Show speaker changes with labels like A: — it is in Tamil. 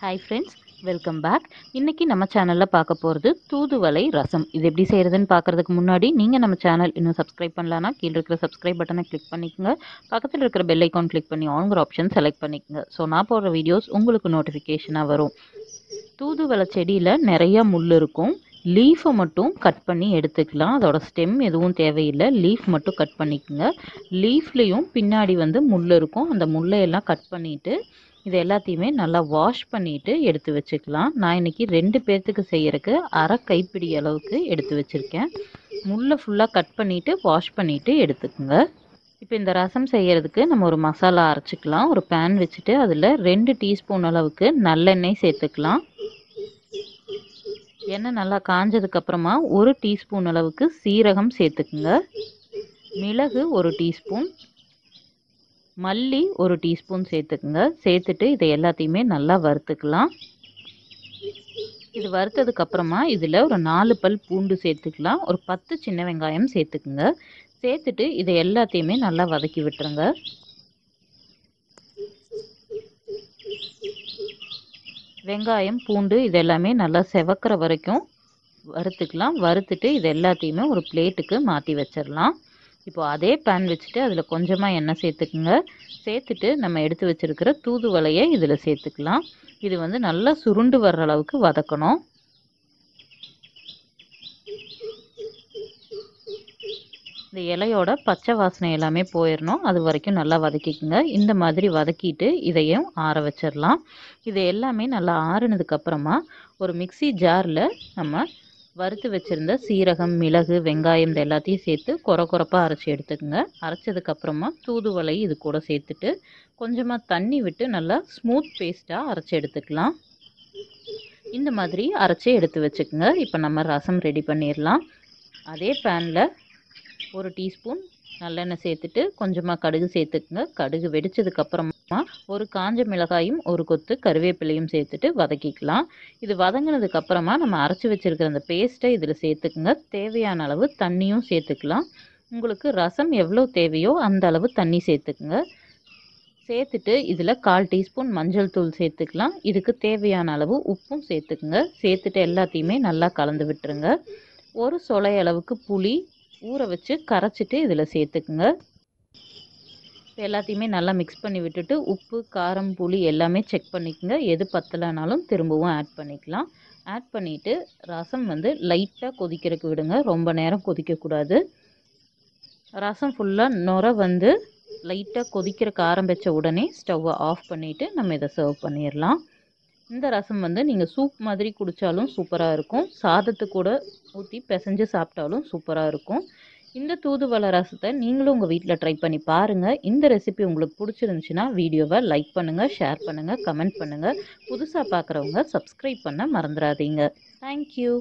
A: ஹாய் ஃப்ரெண்ட்ஸ் வெல்கம் பேக் இன்றைக்கி நம்ம சேனலில் பார்க்க போகிறது தூதுவளை ரசம் இது எப்படி செய்கிறதுன்னு பார்க்குறதுக்கு முன்னாடி நீங்கள் நம்ம சேனல் இன்னும் சப்ஸ்கிரைப் பண்ணலான்னா கீழே இருக்கிற சப்ஸ்கிரைப் பட்டனை கிளிக் பண்ணிக்கோங்க பக்கத்தில் இருக்கிற பெல் ஐக்கான் கிளிக் பண்ணி ஆன்கிற ஆப்ஷன் செலக்ட் பண்ணிக்கோங்க ஸோ நான் போடுற வீடியோஸ் உங்களுக்கு நோட்டிஃபிகேஷனாக வரும் தூதுவளை செடியில் நிறையா முள் இருக்கும் லீஃபை மட்டும் கட் பண்ணி எடுத்துக்கலாம் அதோட ஸ்டெம் எதுவும் தேவையில்லை லீஃப் மட்டும் கட் பண்ணிக்கோங்க லீஃப்லேயும் பின்னாடி வந்து முள் இருக்கும் அந்த முள்ளையெல்லாம் கட் பண்ணிவிட்டு இது எல்லாத்தையுமே நல்லா வாஷ் பண்ணிவிட்டு எடுத்து வச்சுக்கலாம் நான் இன்றைக்கி ரெண்டு பேர்த்துக்கு செய்கிறக்கு அரை கைப்பிடி அளவுக்கு எடுத்து வச்சுருக்கேன் முள்ளை ஃபுல்லாக கட் பண்ணிவிட்டு வாஷ் பண்ணிவிட்டு எடுத்துக்கோங்க இப்போ இந்த ரசம் செய்கிறதுக்கு நம்ம ஒரு மசாலா அரைச்சிக்கலாம் ஒரு பேன் வச்சுட்டு அதில் ரெண்டு டீஸ்பூன் அளவுக்கு நல்லெண்ணெய் சேர்த்துக்கலாம் எண்ணெய் நல்லா காஞ்சதுக்கு அப்புறமா ஒரு டீஸ்பூன் அளவுக்கு சீரகம் சேர்த்துக்குங்க மிளகு ஒரு டீஸ்பூன் மல்லி ஒரு டீஸ்பூன் சேர்த்துக்குங்க சேர்த்துட்டு இதை எல்லாத்தையுமே நல்லா வறுத்துக்கலாம் இது வறுத்ததுக்கு அப்புறமா இதில் ஒரு நாலு பல் பூண்டு சேர்த்துக்கலாம் ஒரு பத்து சின்ன வெங்காயம் சேர்த்துக்குங்க சேர்த்துட்டு இதை எல்லாத்தையுமே நல்லா வதக்கி விட்டுருங்க வெங்காயம் பூண்டு இது எல்லாமே நல்லா செவக்கிற வரைக்கும் வறுத்துக்கலாம் வறுத்துட்டு இது எல்லாத்தையுமே ஒரு பிளேட்டுக்கு மாற்றி வச்சிடலாம் இப்போது அதே பேன் வச்சுட்டு அதில் கொஞ்சமாக எண்ணெய் சேர்த்துக்குங்க சேர்த்துட்டு நம்ம எடுத்து வச்சுருக்கிற தூதுவலையை இதில் சேர்த்துக்கலாம் இது வந்து நல்லா சுருண்டு வர்ற அளவுக்கு வதக்கணும் இந்த இலையோட பச்சை வாசனை எல்லாமே போயிடணும் அது வரைக்கும் நல்லா வதக்கிக்கோங்க இந்த மாதிரி வதக்கிட்டு இதையும் ஆற வச்சிடலாம் இது எல்லாமே நல்லா ஆறுனதுக்கப்புறமா ஒரு மிக்சி ஜாரில் நம்ம வறுத்து வச்சுருந்த சீரகம் மிளகு வெங்காயம் இந்த எல்லாத்தையும் சேர்த்து குறை குறப்பாக அரைச்சி எடுத்துக்கோங்க அரைச்சதுக்கப்புறமா தூதுவளை இது கூட சேர்த்துட்டு கொஞ்சமாக தண்ணி விட்டு நல்லா ஸ்மூத் பேஸ்ட்டாக அரைச்சி எடுத்துக்கலாம் இந்த மாதிரி அரைச்சி எடுத்து வச்சுக்கோங்க இப்போ நம்ம ரசம் ரெடி பண்ணிடலாம் அதே பேனில் ஒரு டீஸ்பூன் நல்லெண்ணெய் சேர்த்துட்டு கொஞ்சமாக கடுகு சேர்த்துக்குங்க கடுகு வெடித்ததுக்கப்புறமா ஒரு காஞ்ச மிளகாயும் ஒரு கொத்து கருவேப்பிலையும் சேர்த்துட்டு வதக்கிக்கலாம் இது வதங்கினதுக்கப்புறமா நம்ம அரைச்சி வச்சுருக்கிற அந்த பேஸ்ட்டை இதில் சேர்த்துக்குங்க தேவையான அளவு தண்ணியும் சேர்த்துக்கலாம் உங்களுக்கு ரசம் எவ்வளோ தேவையோ அந்த அளவு தண்ணி சேர்த்துக்குங்க சேர்த்துட்டு இதில் கால் டீஸ்பூன் மஞ்சள் தூள் சேர்த்துக்கலாம் இதுக்கு தேவையான அளவு உப்பும் சேர்த்துக்குங்க சேர்த்துட்டு எல்லாத்தையுமே நல்லா கலந்து விட்டுருங்க ஒரு சொலை அளவுக்கு புளி ஊற வச்சு கரைச்சிட்டு இதில் சேர்த்துக்குங்க இப்போ எல்லாத்தையுமே நல்லா மிக்ஸ் பண்ணி விட்டுட்டு உப்பு காரம் புளி எல்லாமே செக் பண்ணிக்கோங்க எது பத்தலைனாலும் திரும்பவும் ஆட் பண்ணிக்கலாம் ஆட் பண்ணிவிட்டு ரசம் வந்து லைட்டாக கொதிக்கிறதுக்கு விடுங்க ரொம்ப நேரம் கொதிக்கக்கூடாது ரசம் ஃபுல்லாக நுர வந்து லைட்டாக கொதிக்கிறக்கு ஆரம்பித்த உடனே ஸ்டவ்வை ஆஃப் பண்ணிவிட்டு நம்ம இதை சர்வ் பண்ணிடலாம் இந்த ரசம் வந்து நீங்கள் சூப் மாதிரி குடித்தாலும் சூப்பராக இருக்கும் சாதத்து கூட ஊற்றி பிசைஞ்சு சாப்பிட்டாலும் சூப்பராக இருக்கும் இந்த தூதுவள ரசத்தை நீங்களும் உங்கள் வீட்டில் ட்ரை பண்ணி பாருங்கள் இந்த ரெசிபி உங்களுக்கு பிடிச்சிருந்துச்சுன்னா வீடியோவை லைக் பண்ணுங்கள் ஷேர் பண்ணுங்கள் கமெண்ட் பண்ணுங்கள் புதுசாக பார்க்குறவங்க சப்ஸ்கிரைப் பண்ண மறந்துடாதீங்க தேங்க்யூ